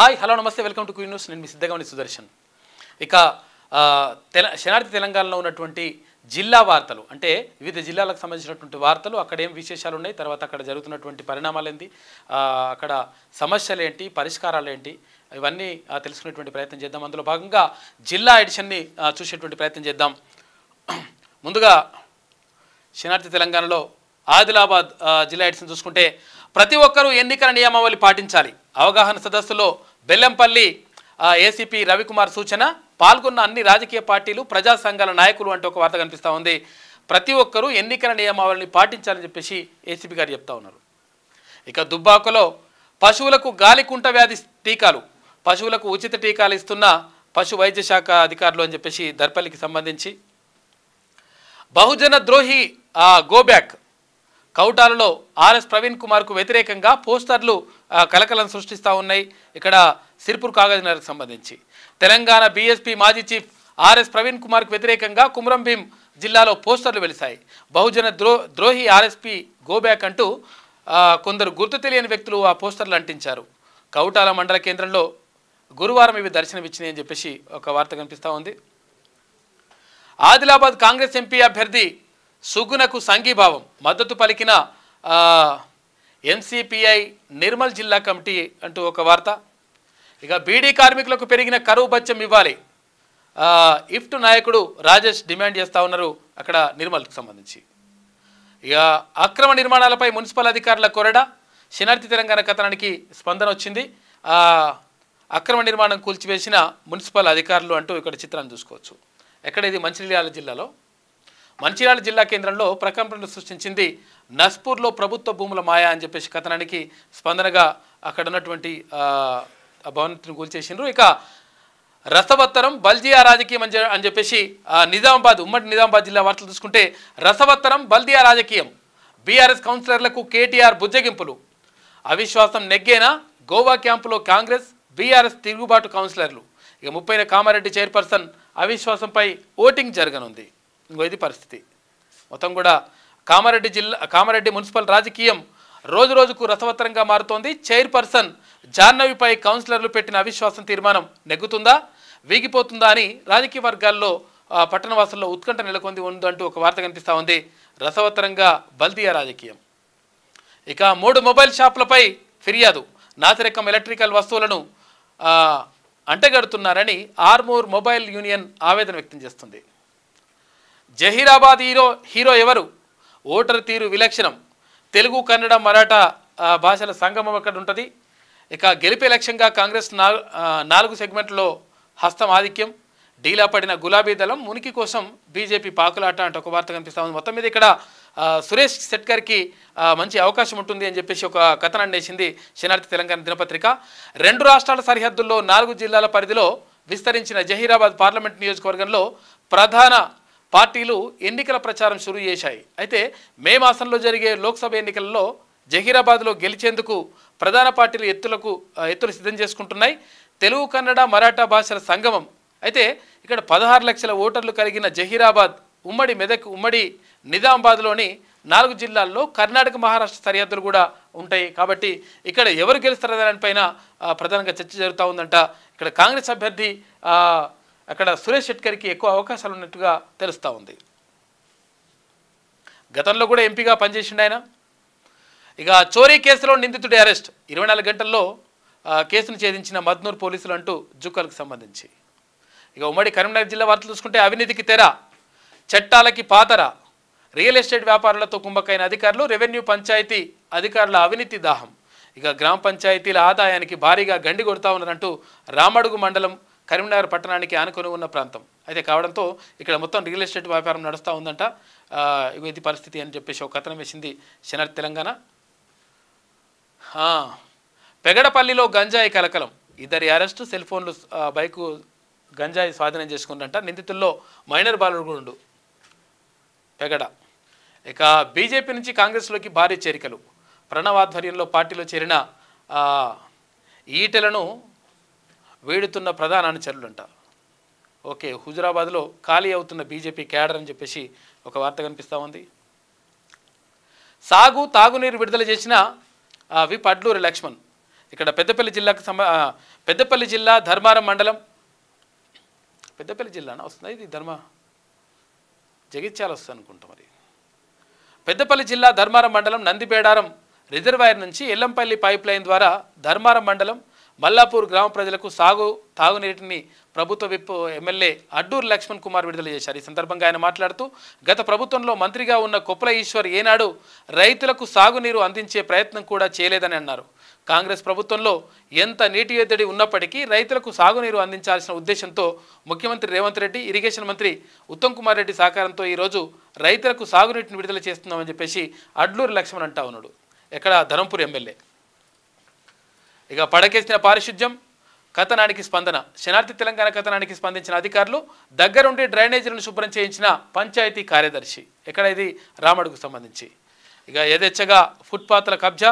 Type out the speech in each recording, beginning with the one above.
hi hello నమస్తే welcome to queen news నేను మీ సిద్ధగమని సుదర్శన్ ఇక తెల శనార్థి తెలంగాణలో ఉన్నటువంటి జిల్లా వార్తలు అంటే వివిధ జిల్లాలకు సంబంధించినటువంటి వార్తలు అక్కడ ఏం విశేషాలు ఉన్నాయి తర్వాత అక్కడ జరుగుతున్నటువంటి పరిణామాలు ఏంటి అక్కడ సమస్యలు ఏంటి పరిష్కారాలు ఏంటి ఇవన్నీ తెలుసుకునేటువంటి ప్రయత్నం చేద్దాం అందులో భాగంగా జిల్లా ఎడిషన్ని చూసేటువంటి ప్రయత్నం చేద్దాం ముందుగా శనార్థి తెలంగాణలో ఆదిలాబాద్ జిల్లా ఎడిషన్ చూసుకుంటే ప్రతి ఒక్కరూ ఎన్నికల నియమావళి పాటించాలి అవగాహన సదస్సులో బెల్లంపల్లి ఏసీపీ రవికుమార్ సూచన పాల్గొన్న అన్ని రాజకీయ పార్టీలు ప్రజా సంఘాల నాయకులు అంటూ ఒక వార్త కనిపిస్తూ ఉంది ప్రతి ఒక్కరూ ఎన్నికల నియమావళిని పాటించాలని చెప్పేసి ఏసీపీ గారు చెప్తా ఉన్నారు ఇక దుబ్బాకలో పశువులకు గాలికుంట వ్యాధి టీకాలు పశువులకు ఉచిత టీకాలు ఇస్తున్న పశు వైద్య శాఖ అధికారులు అని చెప్పేసి దర్పల్లికి సంబంధించి బహుజన ద్రోహి గోబ్యాక్ కౌటాలలో ఆర్ఎస్ ప్రవీణ్ కుమార్కు వ్యతిరేకంగా పోస్టర్లు కలకలం సృష్టిస్తూ ఉన్నాయి ఇక్కడ సిరిపూర్ కాగజ్నగర్కు సంబంధించి తెలంగాణ బీఎస్పీ మాజీ చీఫ్ ఆర్ఎస్ ప్రవీణ్ కుమార్కు వ్యతిరేకంగా కుమ్రం జిల్లాలో పోస్టర్లు వెలిశాయి బహుజన ద్రో ద్రోహి ఆర్ఎస్పీ గోబ్యాక్ అంటూ కొందరు గుర్తు తెలియని వ్యక్తులు ఆ పోస్టర్లు అంటించారు కౌటాల మండల కేంద్రంలో గురువారం ఇవి దర్శనమిచ్చినాయని చెప్పేసి ఒక వార్త కనిపిస్తూ ఉంది ఆదిలాబాద్ కాంగ్రెస్ ఎంపీ అభ్యర్థి సుగునకు సంఘీభావం మద్దతు పలికిన ఎన్సిపిఐ నిర్మల్ జిల్లా కమిటీ అంటూ ఒక వార్త ఇక బీడీ కార్మికులకు పెరిగిన కరువు బత్యం ఇవ్వాలి ఇఫ్ట్ నాయకుడు రాజేష్ డిమాండ్ చేస్తూ ఉన్నారు అక్కడ నిర్మల్కి సంబంధించి ఇక అక్రమ నిర్మాణాలపై మున్సిపల్ అధికారుల కొరడ శనార్థి తెలంగాణ కథనానికి స్పందన వచ్చింది అక్రమ నిర్మాణం కూల్చివేసిన మున్సిపల్ అధికారులు అంటూ ఇక్కడ చిత్రాన్ని చూసుకోవచ్చు ఎక్కడ ఇది మంచిర్యాల జిల్లాలో మంచిర్యాల జిల్లా కేంద్రంలో ప్రకంపనలు సృష్టించింది నస్పూర్లో ప్రభుత్వ భూముల మాయా అని చెప్పేసి కథనానికి స్పందనగా అక్కడ ఉన్నటువంటి భవనతిని కూల్చేసిండ్రు ఇక రసవత్తరం బల్దియా రాజకీయం అని అని చెప్పేసి నిజామాబాద్ ఉమ్మడి నిజామాబాద్ జిల్లా వార్తలు చూసుకుంటే రసవత్తరం బల్దియా రాజకీయం బీఆర్ఎస్ కౌన్సిలర్లకు కేటీఆర్ బుజ్జగింపులు అవిశ్వాసం నెగ్గేనా గోవా క్యాంపులో కాంగ్రెస్ బీఆర్ఎస్ తిరుగుబాటు కౌన్సిలర్లు ఇక ముప్పైన కామారెడ్డి చైర్పర్సన్ అవిశ్వాసంపై ఓటింగ్ జరగనుంది ఇంకో ఇది పరిస్థితి మొత్తం కూడా కామారెడ్డి జిల్లా కామారెడ్డి మున్సిపల్ రాజకీయం రోజు రోజుకు రసవత్తరంగా మారుతోంది చైర్పర్సన్ జాహ్నవిపై కౌన్సిలర్లు పెట్టిన అవిశ్వాసం తీర్మానం నెగ్గుతుందా వీగిపోతుందా అని రాజకీయ వర్గాల్లో పట్టణవాసుల్లో ఉత్కంఠ నెలకొంది ఉందంటూ ఒక వార్త కనిపిస్తూ ఉంది రసవత్తరంగా బల్దియా రాజకీయం ఇక మూడు మొబైల్ షాపులపై ఫిర్యాదు నాసిరకం ఎలక్ట్రికల్ వస్తువులను అంటగడుతున్నారని ఆర్మూర్ మొబైల్ యూనియన్ ఆవేదన వ్యక్తం చేస్తుంది జహీరాబాద్ హీరో హీరో ఎవరు ఓటర్ తీరు విలక్షణం తెలుగు కన్నడ మరాఠా భాషల సంగమం అక్కడ ఉంటుంది ఇక గెలిపే లక్ష్యంగా కాంగ్రెస్ నాలుగు సెగ్మెంట్లో హస్తం ఆధిక్యం డీలా పడిన గులాబీ దళం మునికి కోసం బీజేపీ పాకులాట అంటే ఒక వార్త కనిపిస్తా ఉంది మొత్తం మీద ఇక్కడ సురేష్ శెట్కర్కి మంచి అవకాశం ఉంటుంది అని చెప్పేసి ఒక కథనం వేసింది శనార్థి తెలంగాణ దినపత్రిక రెండు రాష్ట్రాల సరిహద్దుల్లో నాలుగు జిల్లాల పరిధిలో విస్తరించిన జహీరాబాద్ పార్లమెంట్ నియోజకవర్గంలో ప్రధాన పార్టీలు ఎన్నికల ప్రచారం షురూ చేశాయి అయితే మే మాసంలో జరిగే లోక్సభ ఎన్నికల్లో జహీరాబాద్లో గెలిచేందుకు ప్రధాన పార్టీలు ఎత్తులకు ఎత్తులు సిద్ధం చేసుకుంటున్నాయి తెలుగు కన్నడ మరాఠా భాషల సంగమం అయితే ఇక్కడ పదహారు లక్షల ఓటర్లు కలిగిన జహీరాబాద్ ఉమ్మడి మెదక్ ఉమ్మడి నిజామాబాద్లోని నాలుగు జిల్లాల్లో కర్ణాటక మహారాష్ట్ర సరిహద్దులు కూడా ఉంటాయి కాబట్టి ఇక్కడ ఎవరు గెలుస్తారు దానిపైన ప్రధానంగా చర్చ జరుగుతూ ఉందంట ఇక్కడ కాంగ్రెస్ అభ్యర్థి అక్కడ సురేష్ షెట్కర్కి ఎక్కువ అవకాశాలు ఉన్నట్టుగా తెలుస్తూ ఉంది గతంలో కూడా ఎంపీగా పనిచేసిండు ఆయన ఇక చోరీ కేసులో నిందితుడి అరెస్ట్ ఇరవై నాలుగు గంటల్లో కేసును ఛేదించిన మద్నూర్ పోలీసులు అంటూ జుక్కలకు సంబంధించి ఇక ఉమ్మడి కరీంనగర్ జిల్లా వార్తలు చూసుకుంటే అవినీతికి తెర చట్టాలకి పాతర రియల్ ఎస్టేట్ వ్యాపారులతో కుంభకైన అధికారులు రెవెన్యూ పంచాయతీ అధికారుల అవినీతి దాహం ఇక గ్రామ పంచాయతీల ఆదాయానికి భారీగా గండి కొడతా ఉన్నారంటూ రామడుగు మండలం కరీంనగర్ పట్టణానికి ఆనుకొని ఉన్న ప్రాంతం అయితే కావడంతో ఇక్కడ మొత్తం రియల్ ఎస్టేట్ వ్యాపారం నడుస్తూ ఉందంట ఇది పరిస్థితి అని చెప్పేసి ఒక కథనం వేసింది శనర్ తెలంగాణ పెగడపల్లిలో గంజాయి కలకలం ఇద్దరి అరెస్టు సెల్ ఫోన్లు బైకు గంజాయి స్వాధీనం చేసుకుందంట నిందితుల్లో మైనర్ బాలుడు పెగడ ఇక బీజేపీ నుంచి కాంగ్రెస్లోకి భారీ చేరికలు ప్రణవ్ ఆధ్వర్యంలో పార్టీలో చేరిన ఈటలను వేడుతున్న ప్రధాన అంటారు ఓకే హుజురాబాద్లో ఖాళీ అవుతున్న బీజేపీ క్యాడర్ అని చెప్పేసి ఒక వార్త కనిపిస్తూ ఉంది సాగు తాగునీరు విడుదల చేసిన వి పడ్లూరి లక్ష్మణ్ ఇక్కడ పెద్దపల్లి జిల్లాకు సంబ పెద్దపల్లి జిల్లా ధర్మారం మండలం పెద్దపల్లి జిల్లానా వస్తుంది ఇది ధర్మ జగిత్యాల వస్తుంది అనుకుంటాం మరి పెద్దపల్లి జిల్లా ధర్మారం మండలం నందిబేడారం రిజర్వాయర్ నుంచి ఎల్లంపల్లి పైప్ లైన్ ద్వారా ధర్మారం మండలం మల్లాపూర్ గ్రామ ప్రజలకు సాగు తాగునీటిని ప్రభుత్వ విప్ ఎమ్మెల్యే అడ్డూరు లక్ష్మణ్ కుమార్ విడుదల చేశారు ఈ సందర్భంగా ఆయన మాట్లాడుతూ గత ప్రభుత్వంలో మంత్రిగా ఉన్న కొప్పల ఈశ్వర్ ఏనాడు రైతులకు సాగునీరు అందించే ప్రయత్నం కూడా చేయలేదని అన్నారు కాంగ్రెస్ ప్రభుత్వంలో ఎంత నీటి ఎద్దడి ఉన్నప్పటికీ రైతులకు సాగునీరు అందించాల్సిన ఉద్దేశంతో ముఖ్యమంత్రి రేవంత్ రెడ్డి ఇరిగేషన్ మంత్రి ఉత్తమ్ కుమార్ రెడ్డి సహకారంతో ఈరోజు రైతులకు సాగునీటిని విడుదల చేస్తున్నామని చెప్పేసి అడ్లూరు లక్ష్మణ్ అంటా ఉన్నాడు ఎక్కడ ధరంపూర్ ఎమ్మెల్యే ఇక పడకేసిన పారిశుద్ధ్యం కథనానికి స్పందన శనార్థి తెలంగాణ కథనానికి స్పందించిన అధికారులు దగ్గరుండి డ్రైనేజీలను శుభ్రం చేయించిన పంచాయతీ కార్యదర్శి ఇక్కడ ఇది రామడుకు సంబంధించి ఇక యథేచ్ఛగా ఫుట్పాత్ల కబ్జా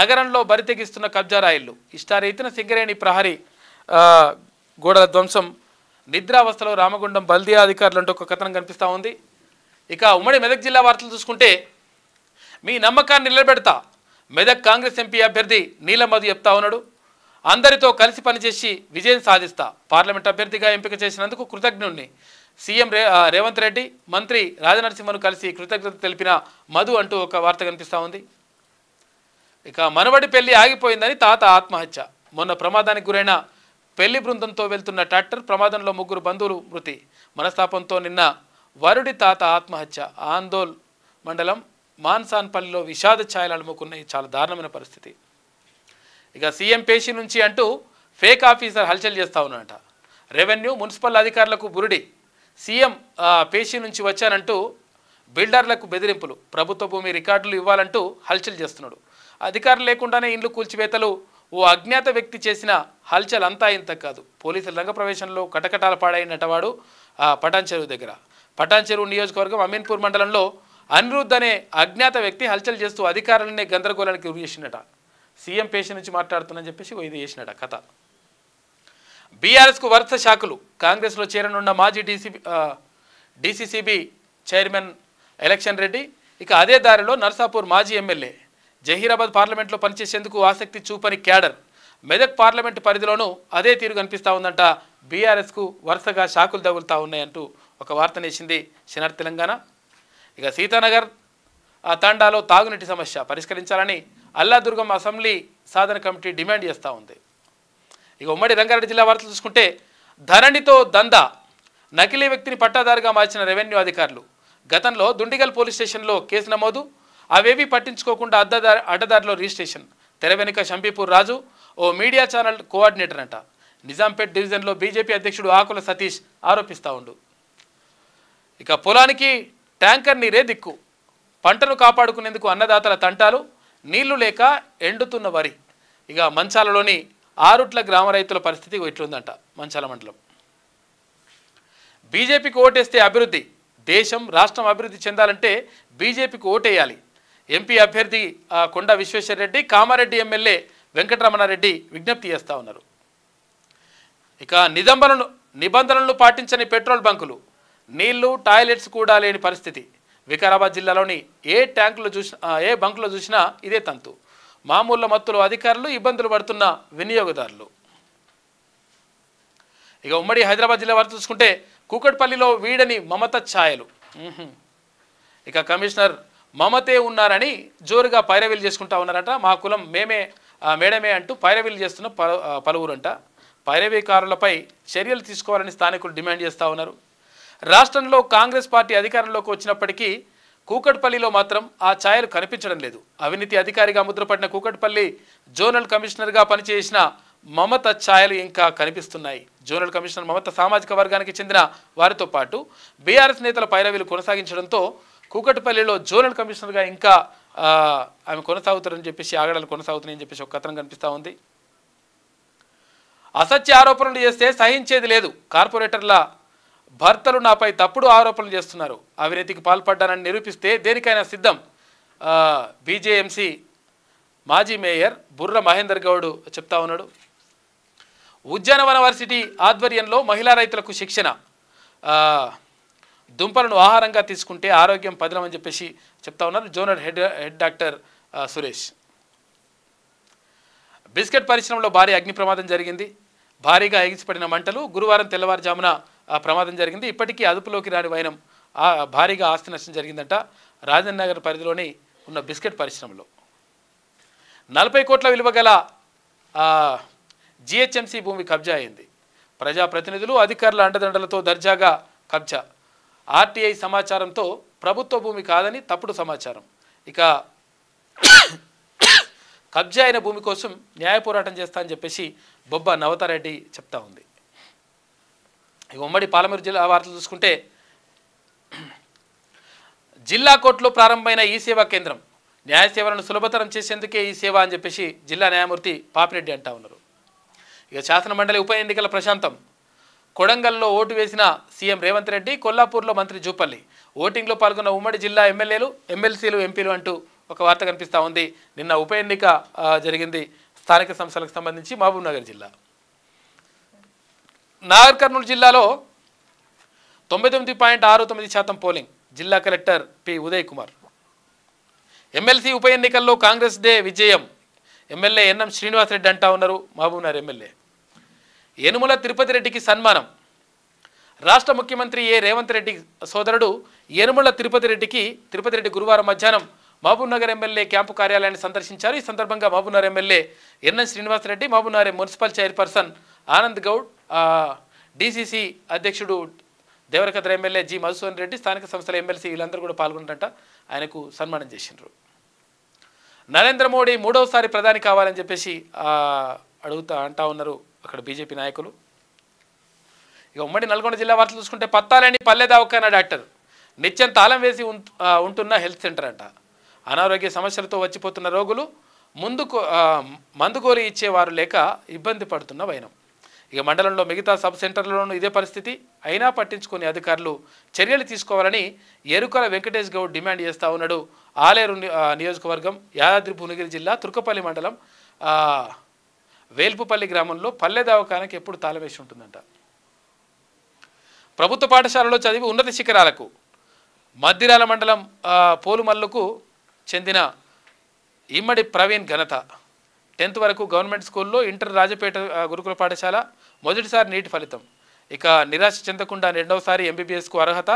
నగరంలో బరితెగిస్తున్న కబ్జా రాయిళ్ళు ఇష్టారీతిన సింగరేణి ప్రహరీ గోడల ధ్వంసం నిద్రావస్థలో రామగుండం బల్దియా అంటూ ఒక కథనం కనిపిస్తూ ఉంది ఇక ఉమ్మడి మెదక్ జిల్లా వార్తలు చూసుకుంటే మీ నమ్మకాన్ని నిలబెడతా మెదక్ కాంగ్రెస్ ఎంపీ అభ్యర్థి నీలమధు చెప్తా ఉన్నాడు అందరితో కలిసి పనిచేసి విజయం సాధిస్తా పార్లమెంట్ అభ్యర్థిగా ఎంపిక చేసినందుకు కృతజ్ఞుణ్ణి సీఎం రే రేవంత్ రెడ్డి మంత్రి రాజనరసింహను కలిసి కృతజ్ఞత తెలిపిన మధు అంటూ ఒక వార్త కనిపిస్తూ ఉంది ఇక మనవడి పెళ్లి ఆగిపోయిందని తాత ఆత్మహత్య మొన్న ప్రమాదానికి గురైన పెళ్లి బృందంతో వెళ్తున్న ట్రాక్టర్ ప్రమాదంలో ముగ్గురు బంధువులు మృతి మనస్తాపంతో నిన్న వరుడి తాత ఆత్మహత్య ఆందోల్ మండలం మాన్సాన్పల్లిలో విషాద ఛాయలు అలుముకున్నాయి చాలా దారుణమైన పరిస్థితి ఇక సీఎం పేషి నుంచి అంటూ ఫేక్ ఆఫీసర్ హల్చల్ చేస్తూ ఉన్నాడట రెవెన్యూ మున్సిపల్ అధికారులకు బురుడి సీఎం పేషి నుంచి వచ్చానంటూ బిల్డర్లకు బెదిరింపులు ప్రభుత్వ భూమి రికార్డులు ఇవ్వాలంటూ హల్చల్ చేస్తున్నాడు అధికారులు లేకుండానే ఇండ్లు కూల్చివేతలు ఓ అజ్ఞాత వ్యక్తి చేసిన హల్చల్ అంతా ఇంత కాదు పోలీసుల రంగ ప్రవేశంలో కటకటాల పాడైనటవాడు పటాన్ చెరువు దగ్గర పటాన్ చెరువు నియోజకవర్గం అమీన్పూర్ మండలంలో అనిరుద్ధ్ అనే అజ్ఞాత వ్యక్తి హల్చల్ చేస్తూ అధికారులనే గందరగోళానికి గురి చేసినట సీఎం పేష నుంచి మాట్లాడుతున్నా చెప్పేసి ఇది చేసినట కథ బీఆర్ఎస్కు వరుస శాఖలు కాంగ్రెస్లో చేరనున్న మాజీ DCB DCCB chairman election Reddy ఇక అదే దారిలో నర్సాపూర్ మాజీ ఎమ్మెల్యే జహీరాబాద్ పార్లమెంట్లో పనిచేసేందుకు ఆసక్తి చూపని క్యాడర్ మెదక్ పార్లమెంటు పరిధిలోనూ అదే తీరు కనిపిస్తూ ఉందంట బీఆర్ఎస్కు వరుసగా షాకులు తగులుతూ ఉన్నాయంటూ ఒక వార్త నేసింది శనార్ తెలంగాణ ఇక సీతానగర్ తండాలో తాగునీటి సమస్య పరిష్కరించాలని అల్లాదుర్గం అసెంబ్లీ సాధన కమిటీ డిమాండ్ చేస్తూ ఉంది ఇక ఉమ్మడి రంగారెడ్డి జిల్లా వార్తలు చూసుకుంటే ధరణితో దందా నకిలీ వ్యక్తిని పట్టాదారుగా మార్చిన రెవెన్యూ అధికారులు గతంలో దుండిగల్ పోలీస్ స్టేషన్లో కేసు నమోదు అవేవి పట్టించుకోకుండా అడ్డదారి అడ్డదారిలో రిజిస్ట్రేషన్ తెర వెనుక షంపీపూర్ రాజు ఓ మీడియా ఛానల్ కోఆర్డినేటర్ అంట నిజాంపేట్ డివిజన్లో బీజేపీ అధ్యక్షుడు ఆకుల సతీష్ ఆరోపిస్తూ ఉండు ఇక పొలానికి ట్యాంకర్ నీరే దిక్కు పంటను కాపాడుకునేందుకు అన్నదాతల తంటాలు నీళ్లు లేక ఎండుతున్న వరి ఇక మంచాలలోని ఆరుట్ల గ్రామ రైతుల పరిస్థితి ఇట్లుందంట మంచాల మండలం బీజేపీకి ఓటేస్తే అభివృద్ధి దేశం రాష్ట్రం అభివృద్ధి చెందాలంటే బీజేపీకి ఓటేయాలి ఎంపీ అభ్యర్థి కొండ విశ్వేశ్వరరెడ్డి కామారెడ్డి ఎమ్మెల్యే వెంకటరమణారెడ్డి విజ్ఞప్తి చేస్తూ ఉన్నారు ఇక నిబంధనలు నిబంధనలను పాటించని పెట్రోల్ బంకులు నీళ్లు టాయిలెట్స్ కూడా లేని పరిస్థితి వికారాబాద్ జిల్లాలోని ఏ ట్యాంకులు చూసిన ఏ బంకులో చూసినా ఇదే తంతు మామూలు మత్తులు అధికారులు ఇబ్బందులు పడుతున్న వినియోగదారులు ఇక ఉమ్మడి హైదరాబాద్ జిల్లా వారు చూసుకుంటే కూకట్పల్లిలో వీడని మమత ఛాయలు ఇక కమిషనర్ మమతే ఉన్నారని జోరుగా పైరవీలు చేసుకుంటా ఉన్నారట మా కులం మేమే మేడమే అంటూ పైరవీలు చేస్తున్న పలువురంట పైరవీకారులపై చర్యలు తీసుకోవాలని స్థానికులు డిమాండ్ చేస్తూ ఉన్నారు రాష్ట్రంలో కాంగ్రెస్ పార్టీ అధికారంలోకి వచ్చినప్పటికీ కూకట్పల్లిలో మాత్రం ఆ ఛాయలు కనిపించడం లేదు అవినీతి అధికారిగా ముద్రపడిన కూకట్పల్లి జోనల్ కమిషనర్గా పనిచేసిన మమత ఛాయలు ఇంకా కనిపిస్తున్నాయి జోనల్ కమిషనర్ మమత సామాజిక వర్గానికి చెందిన వారితో పాటు బీఆర్ఎస్ నేతల పైరవీలు కొనసాగించడంతో కూకట్పల్లిలో జోనల్ కమిషనర్గా ఇంకా ఆమె కొనసాగుతారని చెప్పేసి ఆగడాలు కొనసాగుతున్నాయని చెప్పేసి ఒక కథనం కనిపిస్తూ ఉంది అసత్య ఆరోపణలు చేస్తే సహించేది లేదు కార్పొరేటర్ల భర్తలు నాపై తప్పుడు ఆరోపణలు చేస్తున్నారు అవినీతికి పాల్పడ్డానని నిరూపిస్తే దేనికైనా సిద్ధం బీజేఎంసీ మాజీ మేయర్ బుర్ర మహేందర్ గౌడ్ చెప్తా ఉన్నాడు ఉద్యానవన వర్సిటీ ఆధ్వర్యంలో మహిళా రైతులకు శిక్షణ దుంపలను ఆహారంగా తీసుకుంటే ఆరోగ్యం పదిలమని చెప్పేసి చెప్తా ఉన్నారు zonal head head doctor Suresh biscuit పరిశ్రమలో భారీ అగ్ని ప్రమాదం జరిగింది భారీగా ఎగిసిపడిన మంటలు గురువారం తెల్లవారుజామున ప్రమాదం జరిగింది ఇప్పటికీ అదుపులోకి రాని వైనం భారీగా ఆస్తి నష్టం జరిగిందంట రాజేంద్ర నగర్ పరిధిలోని ఉన్న బిస్కెట్ పరిశ్రమలో నలభై కోట్ల విలువ గల జిహెచ్ఎంసీ భూమి కబ్జా అయింది ప్రజాప్రతినిధులు అధికారుల అండదండలతో దర్జాగా కబ్జా ఆర్టీఐ సమాచారంతో ప్రభుత్వ భూమి కాదని తప్పుడు సమాచారం ఇక కబ్జా అయిన భూమి కోసం న్యాయ పోరాటం చేస్తా అని చెప్పేసి బొబ్బ నవతారెడ్డి చెప్తా ఉంది ఇక ఉమ్మడి పాలమూరు జిల్లా వార్తలు చూసుకుంటే జిల్లా కోర్టులో ప్రారంభమైన ఈ సేవా కేంద్రం న్యాయ సేవలను సులభతరం చేసేందుకే ఈ సేవ అని చెప్పేసి జిల్లా న్యాయమూర్తి పాపిరెడ్డి అంటా ఉన్నారు ఇక శాసనమండలి ఉప ఎన్నికల ప్రశాంతం కొడంగల్లో ఓటు వేసిన సీఎం రేవంత్ రెడ్డి కొల్లాపూర్లో మంత్రి జూపల్లి ఓటింగ్లో పాల్గొన్న ఉమ్మడి జిల్లా ఎమ్మెల్యేలు ఎమ్మెల్సీలు ఎంపీలు అంటూ ఒక వార్త కనిపిస్తూ ఉంది నిన్న ఉప ఎన్నిక జరిగింది స్థానిక సంస్థలకు సంబంధించి మహబూబ్నగర్ జిల్లా నాగర్ కర్నూలు జిల్లాలో తొంభై తొమ్మిది పాయింట్ ఆరు తొమ్మిది శాతం పోలింగ్ జిల్లా collector P Uday Kumar MLC ఉప ఎన్నికల్లో కాంగ్రెస్ డే విజయం ఎమ్మెల్యే ఎన్ఎం శ్రీనివాసరెడ్డి అంటా ఉన్నారు మహబూబ్నగర్ ఎమ్మెల్యే యనుమల తిరుపతి రెడ్డికి సన్మానం రాష్ట్ర ముఖ్యమంత్రి ఏ రేవంత్ రెడ్డి సోదరుడు యనుమల తిరుపతి రెడ్డికి తిరుపతి రెడ్డి గురువారం మధ్యాహ్నం మహబూబ్నగర్ ఎమ్మెల్యే క్యాంపు కార్యాలయాన్ని సందర్శించారు ఈ సందర్భంగా Mahabubnagar MLA NM Srinivasa Reddy Mahabubnagar municipal chairperson Anand Goud DCC అధ్యక్షుడు దేవరకద్ర ఎమ్మెల్యే జి మధుసూదన్ రెడ్డి స్థానిక సంస్థల ఎమ్మెల్సీ వీళ్ళందరూ కూడా పాల్గొన్నట ఆయనకు సన్మానం చేసినారు నరేంద్ర మోడీ మూడవసారి ప్రధాని కావాలని చెప్పేసి అడుగుతా అంటా ఉన్నారు అక్కడ బీజేపీ నాయకులు ఇక ఉమ్మడి నల్గొండ జిల్లా వార్తలు చూసుకుంటే పత్తాలని పల్లె దావకాన డాక్టర్ నిత్యం తాళం వేసి ఉంటున్న హెల్త్ సెంటర్ అంట అనారోగ్య సమస్యలతో వచ్చిపోతున్న రోగులు ముందుకు మందుగోలు ఇచ్చేవారు లేక ఇబ్బంది పడుతున్న వైనం ఇక మండలంలో మిగతా సబ్ సెంటర్లలోనూ ఇదే పరిస్థితి అయినా పట్టించుకునే అధికారులు చర్యలు తీసుకోవాలని ఎరుకల వెంకటేష్ గౌడ్ డిమాండ్ చేస్తూ ఉన్నాడు ఆలేరు నియోజకవర్గం యాదాద్రి భువనగిరి జిల్లా తుర్కపల్లి మండలం వేల్పుపల్లి గ్రామంలో పల్లె దవాఖానకి ఎప్పుడు తాళవేసి ఉంటుందంట ప్రభుత్వ పాఠశాలలో చదివి ఉన్నత శిఖరాలకు మద్దిరాల మండలం పోలుమల్లుకు చెందిన ఇమ్మడి ప్రవీణ్ ఘనత టెన్త్ వరకు గవర్నమెంట్ స్కూల్లో ఇంటర్ రాజపేట గురుకుల పాఠశాల మొదటిసారి నీటి ఫలితం ఇక నిరాశ చెందకుండా రెండవసారి ఎంబీబీఎస్కు అర్హత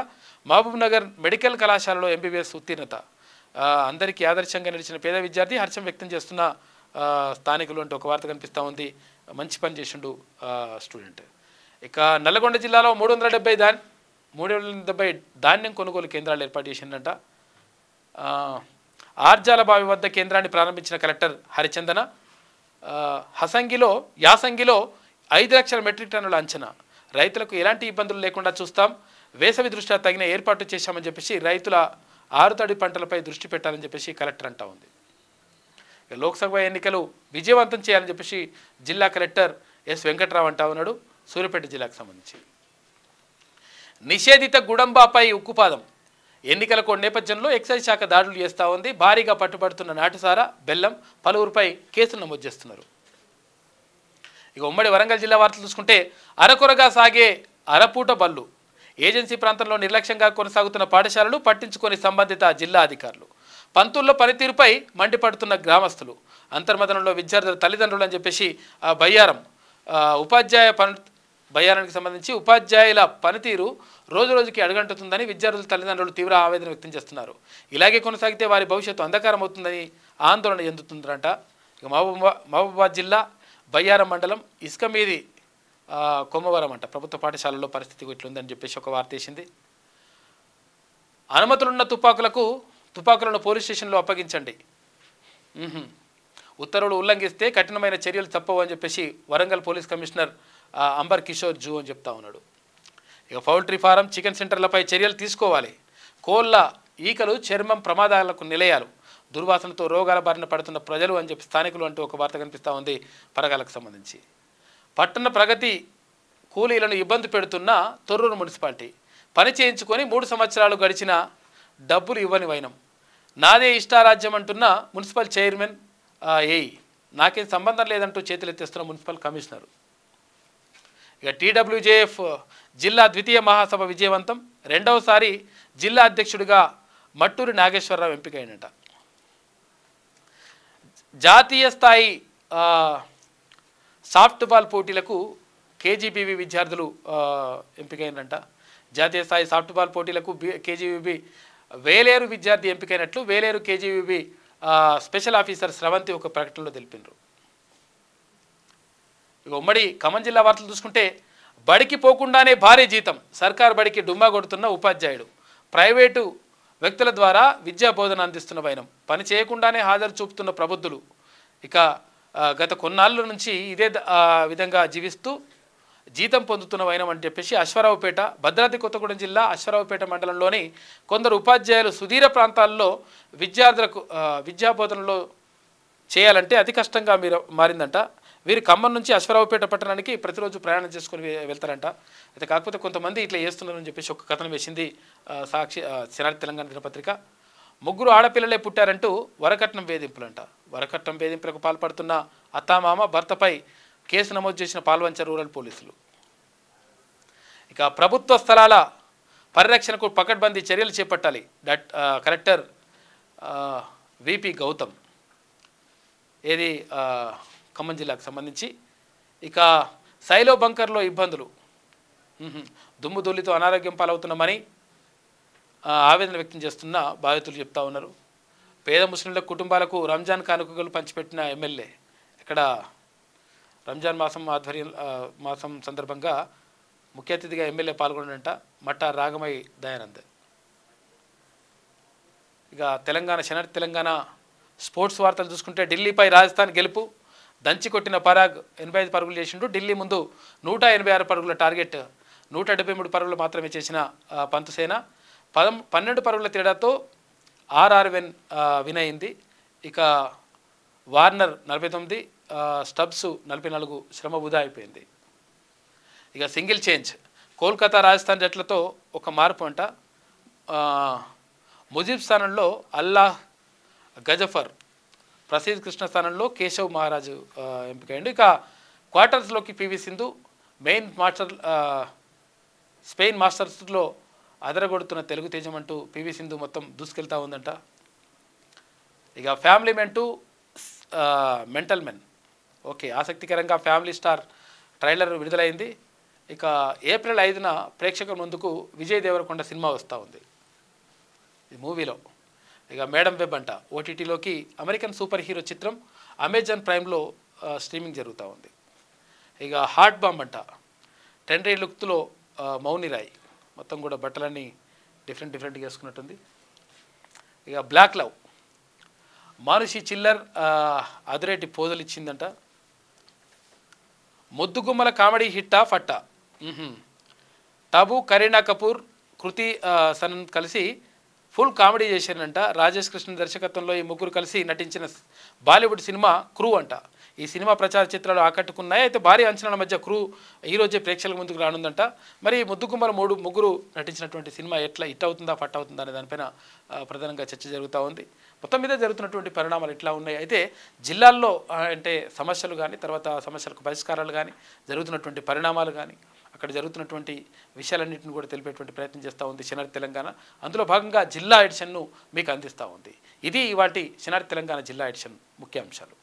మహబూబ్ నగర్ మెడికల్ కళాశాలలో ఎంబీబీఎస్ ఉత్తీర్ణత అందరికీ ఆదర్శంగా నిలిచిన పేద విద్యార్థి హర్షం వ్యక్తం చేస్తున్న స్థానికులు అంటే ఒక వార్త కనిపిస్తూ ఉంది మంచి పని చేసిండు స్టూడెంట్ ఇక నల్గొండ జిల్లాలో మూడు వందల డెబ్బై దాని మూడు వందల డెబ్బై ధాన్యం కొనుగోలు కేంద్రాలు ఏర్పాటు చేసిందంట ఆర్జాల బావి వద్ద కేంద్రాన్ని ప్రారంభించిన కలెక్టర్ హరిచందన హసంగిలో యాసంగిలో ఐదు లక్షల మెట్రిక్ టన్నుల అంచనా రైతులకు ఎలాంటి ఇబ్బందులు లేకుండా చూస్తాం వేసవి దృష్ట్యా తగిన ఏర్పాటు చేశామని చెప్పేసి రైతుల ఆరుతడి పంటలపై దృష్టి పెట్టాలని చెప్పేసి కలెక్టర్ అంటా ఉంది లోక్సభ ఎన్నికలు విజయవంతం చేయాలని చెప్పేసి జిల్లా కలెక్టర్ ఎస్ వెంకట్రావు అంటా ఉన్నాడు సూర్యపేట జిల్లాకు సంబంధించి నిషేధిత గుడంబాపై ఉక్కుపాదం ఎన్నికలకు నేపథ్యంలో ఎక్సైజ్ శాఖ దాడులు చేస్తూ ఉంది భారీగా పట్టుబడుతున్న నాటుసారా బెల్లం పలువురుపై కేసులు నమోదు చేస్తున్నారు ఇక ఉమ్మడి వరంగల్ జిల్లా వార్తలు చూసుకుంటే అరకొరగా సాగే అరపూట బళ్ళు ఏజెన్సీ ప్రాంతంలో నిర్లక్ష్యంగా కొనసాగుతున్న పాఠశాలలు పట్టించుకొని సంబంధిత జిల్లా అధికారులు పంతుల్లో పనితీరుపై మండిపడుతున్న గ్రామస్తులు అంతర్మదనంలో విద్యార్థుల తల్లిదండ్రులు అని చెప్పేసి బయ్యారం ఉపాధ్యాయ పని బయ్యారానికి సంబంధించి ఉపాధ్యాయుల పనితీరు రోజు రోజుకి అడుగంటుతుందని విద్యార్థుల తల్లిదండ్రులు తీవ్ర ఆవేదన వ్యక్తం చేస్తున్నారు ఇలాగే కొనసాగితే వారి భవిష్యత్తు అంధకారం అవుతుందని ఆందోళన చెందుతుందంట ఇక మహబూబా మహబూబాబాద్ జిల్లా బయ్యారం మండలం ఇసుక మీది కొమ్మవరం అంట ప్రభుత్వ పాఠశాలలో పరిస్థితి ఇట్లుందని చెప్పేసి ఒక వార్త వేసింది అనుమతులున్న తుపాకులకు తుపాకులను పోలీస్ స్టేషన్లో అప్పగించండి ఉత్తర్వులు ఉల్లంఘిస్తే కఠినమైన చర్యలు తప్పవు అని చెప్పేసి వరంగల్ పోలీస్ కమిషనర్ అంబర్ కిషోర్ జూ అని చెప్తా ఉన్నాడు ఇక పౌల్ట్రీ ఫారం చికెన్ సెంటర్లపై చర్యలు తీసుకోవాలి కోళ్ళ ఈకలు చర్మం ప్రమాదాలకు నిలయాలు దుర్వాసనతో రోగాల బారిన పడుతున్న ప్రజలు అని చెప్పి స్థానికులు అంటూ ఒక వార్త కనిపిస్తూ ఉంది పరగాలకు సంబంధించి పట్టణ ప్రగతి కూలీలను ఇబ్బంది పెడుతున్న తొర్రూరు మున్సిపాలిటీ పని చేయించుకొని మూడు సంవత్సరాలు గడిచిన డబ్బులు ఇవ్వని వైనం నాదే ఇష్టారాజ్యం అంటున్న మున్సిపల్ చైర్మన్ ఏఐ నాకేం సంబంధం లేదంటూ చేతులెత్తేస్తున్న మున్సిపల్ కమిషనర్ ఇక టీడబ్ల్యూజేఎఫ్ జిల్లా ద్వితీయ మహాసభ విజయవంతం రెండవసారి జిల్లా అధ్యక్షుడిగా మట్టూరి నాగేశ్వరరావు ఎంపికైనట జాతీయ స్థాయి సాఫ్ట్ బాల్ పోటీలకు కేజీబీవి విద్యార్థులు ఎంపికైనరంట జాతీయ స్థాయి సాఫ్ట్ బాల్ పోటీలకు కేజీబీబీ వేలేరు విద్యార్థి ఎంపికైనట్లు Veleru KGBB special officer Sravanthi ఒక ప్రకటనలో తెలిపినారు ఇక ఉమ్మడి ఖమ్మం జిల్లా వార్తలు చూసుకుంటే బడికి పోకుండానే భారీ జీతం సర్కార్ బడికి డుమ్మా కొడుతున్న ఉపాధ్యాయుడు ప్రైవేటు వ్యక్తుల ద్వారా విద్యా బోధన అందిస్తున్న వైనం పని చేయకుండానే హాజరు చూపుతున్న ప్రబుద్ధులు ఇక గత కొన్నాళ్ళ నుంచి ఇదే విధంగా జీవిస్తూ జీతం పొందుతున్న వైనం అని చెప్పేసి అశ్వరావుపేట భద్రాద్రి కొత్తగూడెం జిల్లా అశ్వరావుపేట మండలంలోని కొందరు ఉపాధ్యాయులు సుదీర ప్రాంతాల్లో విద్యార్థులకు విద్యాబోధనలో చేయాలంటే అతి కష్టంగా మీరు మారిందంట వీరు ఖమ్మం నుంచి అశ్వరావుపేట పట్టణానికి ప్రతిరోజు ప్రయాణం చేసుకుని వెళ్తారంట అయితే కాకపోతే కొంతమంది ఇట్లా చేస్తున్నారని చెప్పేసి ఒక కథనం వేసింది సాక్షి సినారి తెలంగాణ దినపత్రిక ముగ్గురు ఆడపిల్లలే పుట్టారంటూ వరకట్నం వేధింపులంట వరకట్నం వేధింపులకు పాల్పడుతున్న అత్తామామ భర్తపై కేసు నమోదు చేసిన పాల్వంచ రూరల్ పోలీసులు ఇక ప్రభుత్వ స్థలాల పరిరక్షణకు పకడ్బందీ చర్యలు చేపట్టాలి డట్ కలెక్టర్ విపి గౌతమ్ ఏది ఖమ్మం జిల్లాకు సంబంధించి ఇక శైలో బంకర్లో ఇబ్బందులు దుమ్ము దొల్లితో అనారోగ్యం పాలవుతున్నామని ఆవేదన వ్యక్తం చేస్తున్న బాధితులు చెప్తా ఉన్నారు పేద ముస్లింల కుటుంబాలకు రంజాన్ కానుకలు పంచిపెట్టిన ఎమ్మెల్యే ఇక్కడ రంజాన్ మాసం ఆధ్వర్యం మాసం సందర్భంగా ముఖ్య అతిథిగా ఎమ్మెల్యే పాల్గొనంట మఠ రాగమై దయానంద్ ఇక తెలంగాణ శనర్ తెలంగాణ స్పోర్ట్స్ వార్తలు చూసుకుంటే ఢిల్లీపై రాజస్థాన్ గెలుపు దంచి కొట్టిన పరాగ్ ఎనభై ఐదు పరుగులు చేసిండు ఢిల్లీ ముందు నూట ఎనభై ఆరు పరుగుల టార్గెట్ నూట డెబ్బై మూడు పరుగులు మాత్రమే చేసిన పంతసేన పదం పన్నెండు పరుగుల తేడాతో ఆర్ఆర్ విన్ విన్ అయింది ఇక వార్నర్ నలభై తొమ్మిది స్టబ్స్ నలభై నాలుగు శ్రమ వృధా అయిపోయింది ఇక సింగిల్ చేంజ్ కోల్కతా రాజస్థాన్ జట్లతో ఒక మార్పు అంట ముజీబ్ స్థానంలో అల్లాహ్ గజఫర్ ప్రసీద్ కృష్ణ స్థానంలో కేశవ్ మహారాజు ఎంపికైండు ఇక క్వార్టర్స్లోకి PV Sindhu main master Spain మాస్టర్స్లో అదరగొడుతున్న తెలుగు తేజం అంటూ పివి సింధు మొత్తం దూసుకెళ్తా ఉందంట ఇక family men to mental men okay ఆసక్తికరంగా ఫ్యామిలీ స్టార్ ట్రైలర్ విడుదలైంది ఇక ఏప్రిల్ ఐదున ప్రేక్షకుల ముందుకు విజయ్ దేవరకొండ సినిమా వస్తూ ఉంది ఈ మూవీలో ఇక మేడం వెబ్ అంట ఓటీటీలోకి అమెరికన్ సూపర్ హీరో చిత్రం అమెజాన్ ప్రైమ్లో స్ట్రీమింగ్ జరుగుతూ ఉంది ఇక హార్ట్ బాంబ్ అంట టెండ్రీ లుక్తులో మౌని రాయ్ మొత్తం కూడా బట్టలన్నీ డిఫరెంట్ డిఫరెంట్గా వేసుకున్నట్టుంది ఇక బ్లాక్ లవ్ మానుషి చిల్లర్ అదిరేటి పోజలు ఇచ్చిందంట ముద్దుగుమ్మల కామెడీ హిట్టా ఫట్టా టబు కరీనా కపూర్ కృతి సన్ కలిసి ఫుల్ కామెడీ చేశారంట రాజేష్ కృష్ణ దర్శకత్వంలో ఈ ముగ్గురు కలిసి నటించిన బాలీవుడ్ సినిమా క్రూ అంట ఈ సినిమా ప్రచార చిత్రాలు ఆకట్టుకున్నాయి అయితే భారీ అంచనాల మధ్య క్రూ ఈరోజే ప్రేక్షకుల ముందుకు రానుందంట మరి ముద్దుగుమ్మల మూడు ముగ్గురు నటించినటువంటి సినిమా ఎట్లా హిట్ అవుతుందా ఫట్ అవుతుందా అనే దానిపైన ప్రధానంగా చర్చ జరుగుతూ ఉంది మొత్తం మీద జరుగుతున్నటువంటి పరిణామాలు ఇట్లా ఉన్నాయి అయితే జిల్లాల్లో అంటే సమస్యలు కానీ తర్వాత సమస్యలకు పరిష్కారాలు కానీ జరుగుతున్నటువంటి పరిణామాలు కానీ అక్కడ జరుగుతున్నటువంటి విషయాలన్నింటిని కూడా తెలిపేటువంటి ప్రయత్నం చేస్తూ ఉంది శనారి తెలంగాణ అందులో భాగంగా జిల్లా ఎడిషన్ను మీకు అందిస్తూ ఉంది ఇది ఇవాటి శనారి తెలంగాణ జిల్లా ఎడిషన్ ముఖ్యాంశాలు